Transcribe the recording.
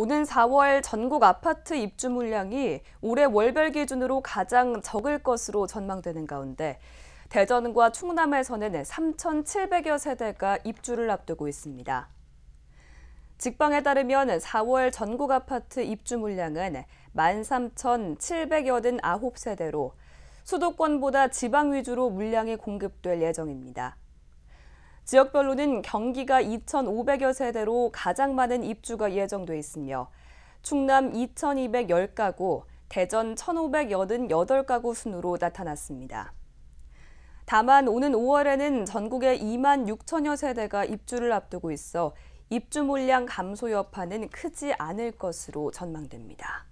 오는 4월 전국 아파트 입주 물량이 올해 월별 기준으로 가장 적을 것으로 전망되는 가운데 대전과 충남에서는 3,700여 세대가 입주를 앞두고 있습니다. 직방에 따르면 4월 전국 아파트 입주 물량은 13,789세대로 수도권보다 지방 위주로 물량이 공급될 예정입니다. 지역별로는 경기가 2,500여 세대로 가장 많은 입주가 예정돼 있으며 충남 2,210가구, 대전 1,588가구 순으로 나타났습니다. 다만 오는 5월에는 전국에 2만 6천여 세대가 입주를 앞두고 있어 입주 물량 감소 여파는 크지 않을 것으로 전망됩니다.